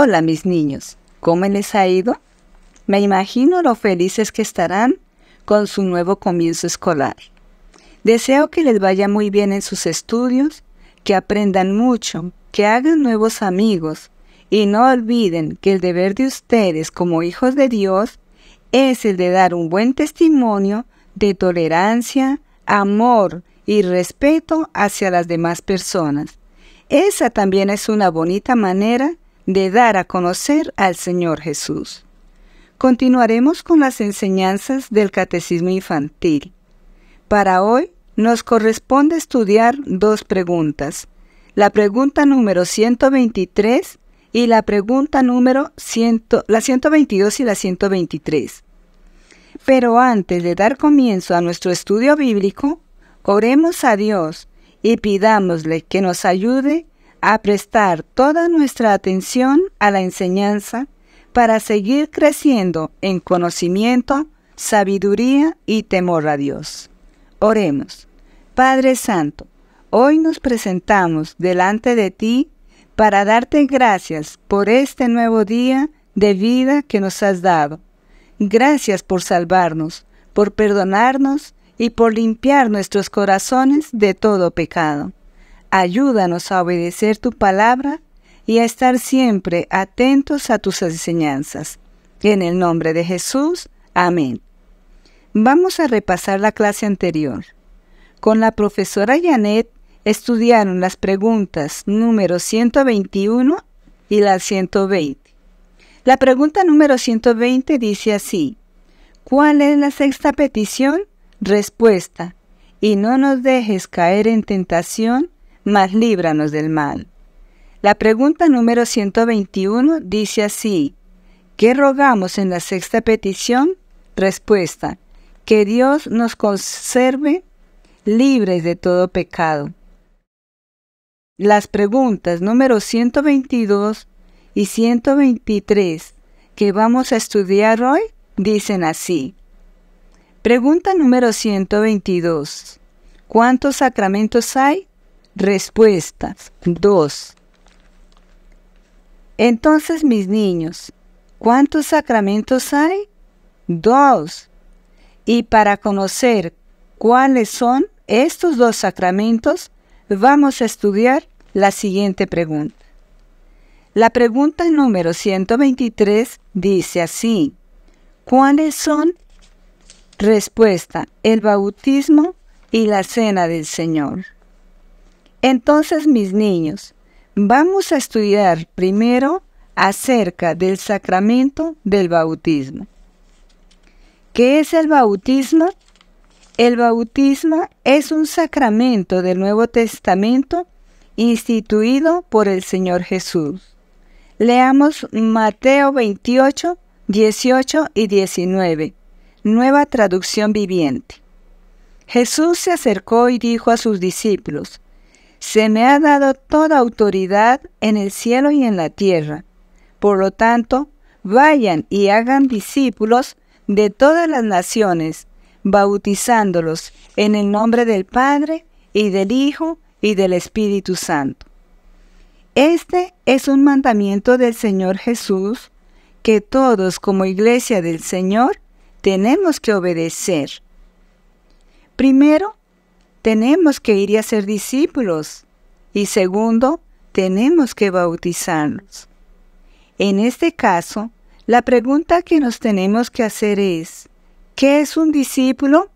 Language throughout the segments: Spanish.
Hola mis niños, ¿cómo les ha ido? Me imagino lo felices que estarán con su nuevo comienzo escolar. Deseo que les vaya muy bien en sus estudios, que aprendan mucho, que hagan nuevos amigos y no olviden que el deber de ustedes como hijos de Dios es el de dar un buen testimonio de tolerancia, amor y respeto hacia las demás personas. Esa también es una bonita manera de dar a conocer al Señor Jesús. Continuaremos con las enseñanzas del Catecismo Infantil. Para hoy nos corresponde estudiar dos preguntas, la pregunta número 123 y la pregunta número 122 y la 123. Pero antes de dar comienzo a nuestro estudio bíblico, oremos a Dios y pidámosle que nos ayude a prestar toda nuestra atención a la enseñanza para seguir creciendo en conocimiento, sabiduría y temor a Dios. Oremos. Padre Santo, hoy nos presentamos delante de ti para darte gracias por este nuevo día de vida que nos has dado. Gracias por salvarnos, por perdonarnos y por limpiar nuestros corazones de todo pecado. Ayúdanos a obedecer tu palabra y a estar siempre atentos a tus enseñanzas. En el nombre de Jesús, amén. Vamos a repasar la clase anterior. Con la profesora Janet estudiaron las preguntas número 121 y la 120. La pregunta número 120 dice así, ¿cuál es la sexta petición? Respuesta, y no nos dejes caer en tentación, más líbranos del mal. La pregunta número 121 dice así, ¿qué rogamos en la sexta petición? Respuesta, que Dios nos conserve libres de todo pecado. Las preguntas número 122 y 123 que vamos a estudiar hoy dicen así. Pregunta número 122. ¿Cuántos sacramentos hay? Respuestas 2. Entonces, mis niños, ¿cuántos sacramentos hay? Dos. Y para conocer cuáles son estos dos sacramentos, vamos a estudiar la siguiente pregunta. La pregunta número 123 dice así, ¿cuáles son? Respuesta, el bautismo y la cena del Señor. Entonces, mis niños, vamos a estudiar primero acerca del sacramento del bautismo. ¿Qué es el bautismo? El bautismo es un sacramento del Nuevo Testamento instituido por el Señor Jesús. Leamos Mateo 28, 18 y 19, nueva traducción viviente. Jesús se acercó y dijo a sus discípulos, se me ha dado toda autoridad en el cielo y en la tierra. Por lo tanto, vayan y hagan discípulos de todas las naciones, bautizándolos en el nombre del Padre y del Hijo y del Espíritu Santo. Este es un mandamiento del Señor Jesús que todos como iglesia del Señor tenemos que obedecer. Primero, tenemos que ir y ser discípulos. Y segundo, tenemos que bautizarnos. En este caso, la pregunta que nos tenemos que hacer es, ¿qué es un discípulo?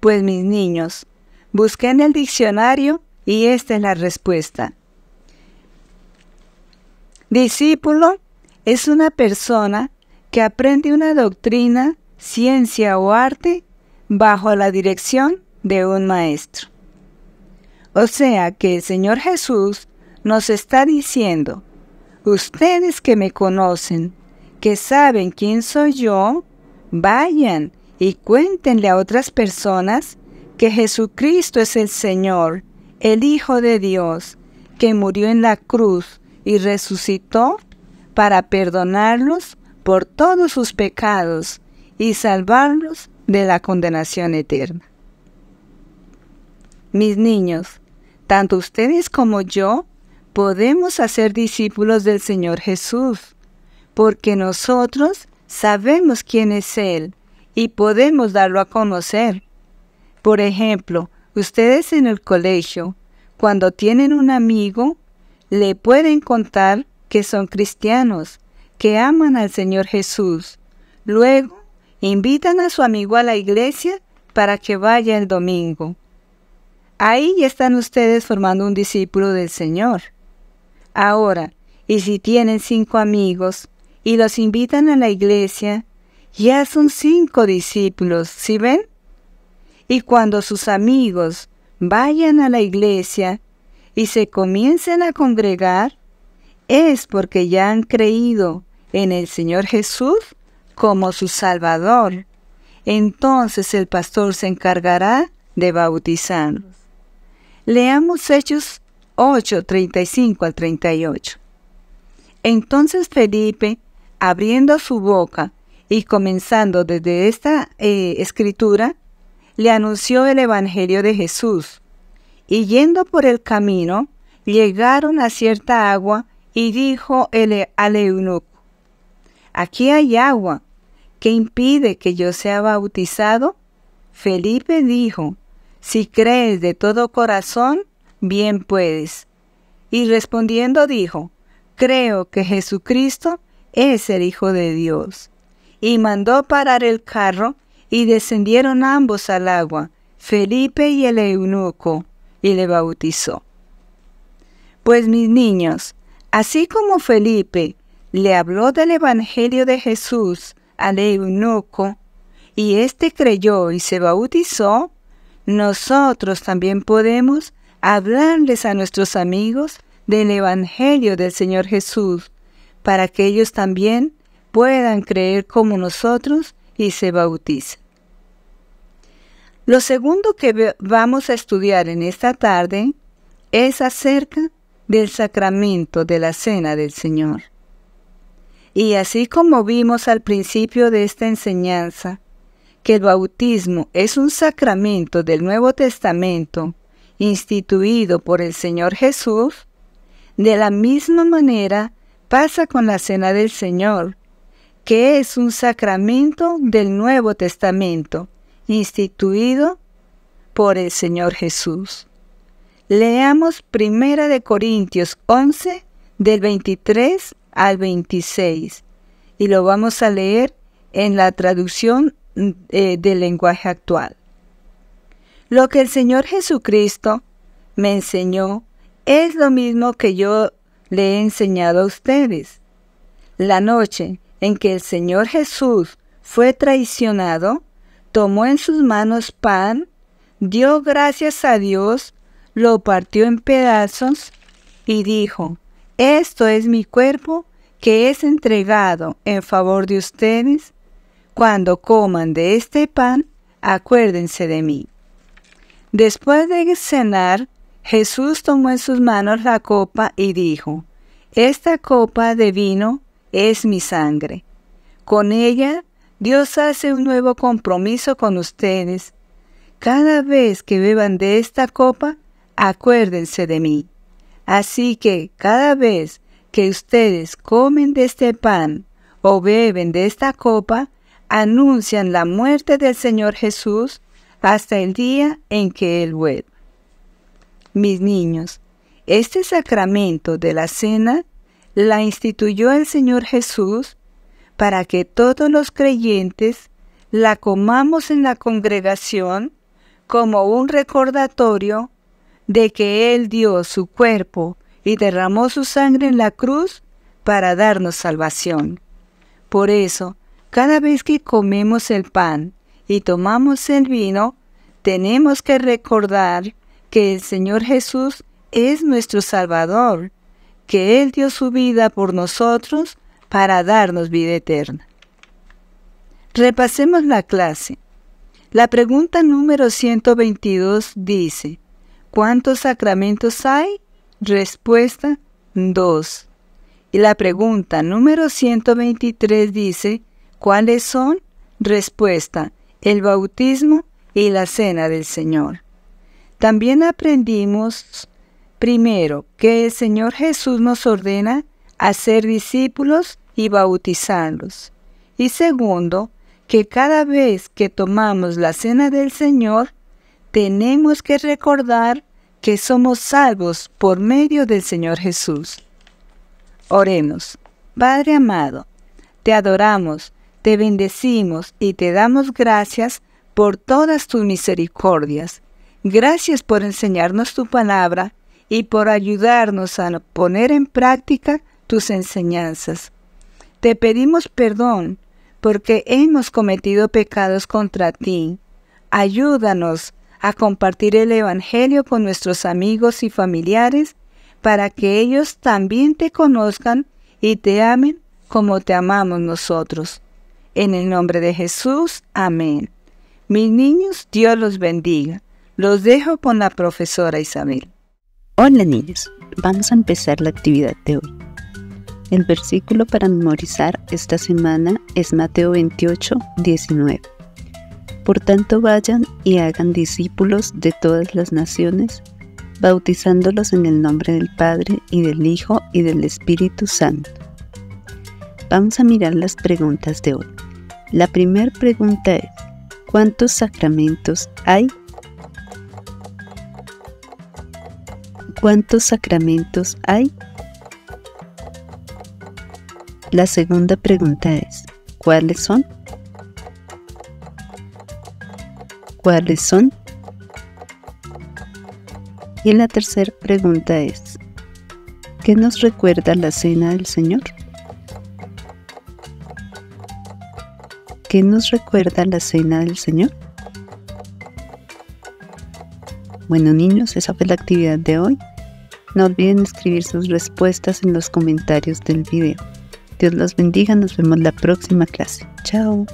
Pues mis niños, busquen el diccionario y esta es la respuesta. Discípulo es una persona que aprende una doctrina, ciencia o arte bajo la dirección de un maestro. O sea que el Señor Jesús nos está diciendo, ustedes que me conocen, que saben quién soy yo, vayan y cuéntenle a otras personas que Jesucristo es el Señor, el Hijo de Dios, que murió en la cruz y resucitó para perdonarlos por todos sus pecados y salvarlos de la condenación eterna. Mis niños, tanto ustedes como yo podemos hacer discípulos del Señor Jesús, porque nosotros sabemos quién es Él y podemos darlo a conocer. Por ejemplo, ustedes en el colegio, cuando tienen un amigo, le pueden contar que son cristianos, que aman al Señor Jesús. Luego, invitan a su amigo a la iglesia para que vaya el domingo. Ahí ya están ustedes formando un discípulo del Señor. Ahora, y si tienen cinco amigos y los invitan a la iglesia, ya son cinco discípulos, ¿sí ven? Y cuando sus amigos vayan a la iglesia y se comiencen a congregar, es porque ya han creído en el Señor Jesús como su Salvador. Entonces el pastor se encargará de bautizarlos. Leamos Hechos 8, 35 al 38. Entonces Felipe, abriendo su boca y comenzando desde esta eh, escritura, le anunció el Evangelio de Jesús. Y yendo por el camino, llegaron a cierta agua y dijo al eunuco, aquí hay agua, que impide que yo sea bautizado? Felipe dijo, si crees de todo corazón, bien puedes. Y respondiendo dijo, Creo que Jesucristo es el Hijo de Dios. Y mandó parar el carro, y descendieron ambos al agua, Felipe y el eunuco, y le bautizó. Pues mis niños, así como Felipe le habló del Evangelio de Jesús al eunuco, y éste creyó y se bautizó, nosotros también podemos hablarles a nuestros amigos del Evangelio del Señor Jesús, para que ellos también puedan creer como nosotros y se bauticen. Lo segundo que vamos a estudiar en esta tarde es acerca del sacramento de la Cena del Señor. Y así como vimos al principio de esta enseñanza, que el bautismo es un sacramento del Nuevo Testamento instituido por el Señor Jesús, de la misma manera pasa con la Cena del Señor, que es un sacramento del Nuevo Testamento instituido por el Señor Jesús. Leamos 1 Corintios 11 del 23 al 26 y lo vamos a leer en la traducción eh, del lenguaje actual. Lo que el Señor Jesucristo me enseñó es lo mismo que yo le he enseñado a ustedes. La noche en que el Señor Jesús fue traicionado, tomó en sus manos pan, dio gracias a Dios, lo partió en pedazos y dijo, esto es mi cuerpo que es entregado en favor de ustedes cuando coman de este pan, acuérdense de mí. Después de cenar, Jesús tomó en sus manos la copa y dijo, Esta copa de vino es mi sangre. Con ella, Dios hace un nuevo compromiso con ustedes. Cada vez que beban de esta copa, acuérdense de mí. Así que cada vez que ustedes comen de este pan o beben de esta copa, anuncian la muerte del Señor Jesús hasta el día en que Él vuelva. Mis niños, este sacramento de la cena la instituyó el Señor Jesús para que todos los creyentes la comamos en la congregación como un recordatorio de que Él dio su cuerpo y derramó su sangre en la cruz para darnos salvación. Por eso, cada vez que comemos el pan y tomamos el vino, tenemos que recordar que el Señor Jesús es nuestro Salvador, que Él dio su vida por nosotros para darnos vida eterna. Repasemos la clase. La pregunta número 122 dice, ¿cuántos sacramentos hay? Respuesta, dos. Y la pregunta número 123 dice, ¿Cuáles son? Respuesta, el bautismo y la cena del Señor. También aprendimos, primero, que el Señor Jesús nos ordena hacer discípulos y bautizarlos. Y segundo, que cada vez que tomamos la cena del Señor, tenemos que recordar que somos salvos por medio del Señor Jesús. Oremos. Padre amado, te adoramos te bendecimos y te damos gracias por todas tus misericordias. Gracias por enseñarnos tu palabra y por ayudarnos a poner en práctica tus enseñanzas. Te pedimos perdón porque hemos cometido pecados contra ti. Ayúdanos a compartir el Evangelio con nuestros amigos y familiares para que ellos también te conozcan y te amen como te amamos nosotros. En el nombre de Jesús, amén. Mis niños, Dios los bendiga. Los dejo con la profesora Isabel. Hola niños, vamos a empezar la actividad de hoy. El versículo para memorizar esta semana es Mateo 28, 19. Por tanto vayan y hagan discípulos de todas las naciones, bautizándolos en el nombre del Padre y del Hijo y del Espíritu Santo. Vamos a mirar las preguntas de hoy. La primera pregunta es, ¿cuántos sacramentos hay? ¿Cuántos sacramentos hay? La segunda pregunta es, ¿cuáles son? ¿Cuáles son? Y la tercera pregunta es, ¿qué nos recuerda la cena del Señor? qué nos recuerda la cena del Señor? Bueno niños, esa fue la actividad de hoy. No olviden escribir sus respuestas en los comentarios del video. Dios los bendiga, nos vemos la próxima clase. Chao.